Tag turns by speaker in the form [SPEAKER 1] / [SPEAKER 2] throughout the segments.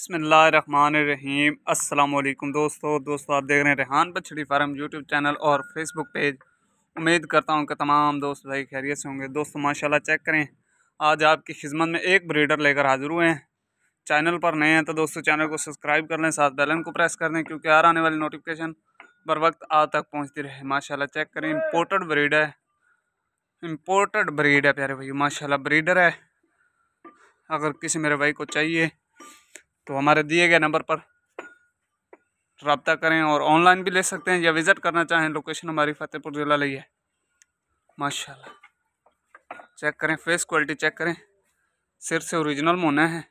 [SPEAKER 1] बसमीम अल्लाम दोस्तों दोस्तों आप देख रहे हैं रेहान बछड़ी फार्म यूट्यूब चैनल और फेसबुक पेज उम्मीद करता हूं कि तमाम दोस्त भाई खैरियत से होंगे दोस्तों माशाल्लाह चेक करें आज आपकी खिदमत में एक ब्रीडर लेकर हाजिर हुए हैं चैनल पर नए हैं तो दोस्तों चैनल को सब्सक्राइब कर लें साथ बैलन को प्रेस कर दें क्योंकि आर आने वाली नोटिफिकेशन बर वक्त आज तक पहुँचती रहे माशाला चेक करें इम्पोर्टेड ब्रीड है इम्पोर्टेड ब्रीड है प्यारे भैया माशा ब्रीडर है अगर किसी मेरे भाई को चाहिए तो हमारे दिए गए नंबर पर रबता करें और ऑनलाइन भी ले सकते हैं या विज़िट करना चाहें लोकेशन हमारी फतेहपुर ज़िला ली है माशाल्लाह चेक करें फेस क्वालिटी चेक करें सिर से ओरिजिनल मोना है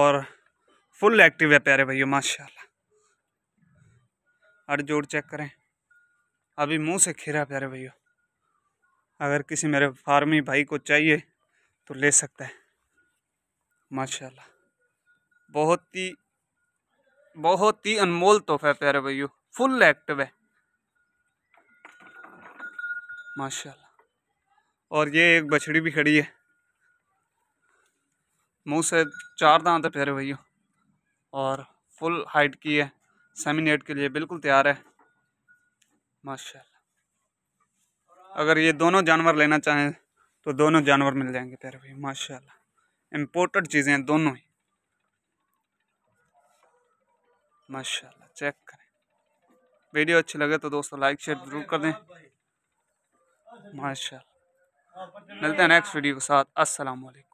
[SPEAKER 1] और फुल एक्टिव है प्यारे भैया माशाल्लाह हर जोड़ चेक करें अभी मुंह से खिरा प्यारे भैया अगर किसी मेरे फार्मी भाई को चाहिए तो ले सकता है माशाल्लाह बहुत ही बहुत ही अनमोल तोहफा है प्यारे भाइयों फुल एक्टिव है माशाल्लाह और ये एक बछड़ी भी खड़ी है मुंह से चार दांत है प्यारे भैया और फुल हाइट की है सेमिनेट के लिए बिल्कुल तैयार है माशाल्लाह अगर ये दोनों जानवर लेना चाहें तो दोनों जानवर मिल जाएंगे प्यारे भैया माशाल्लाह इम्पोर्टेड चीज़ें दोनों ही माशाल्लाह चेक करें वीडियो अच्छी लगे तो दोस्तों लाइक शेयर जरूर कर दें माशा मिलते हैं नेक्स्ट वीडियो के साथ असलकम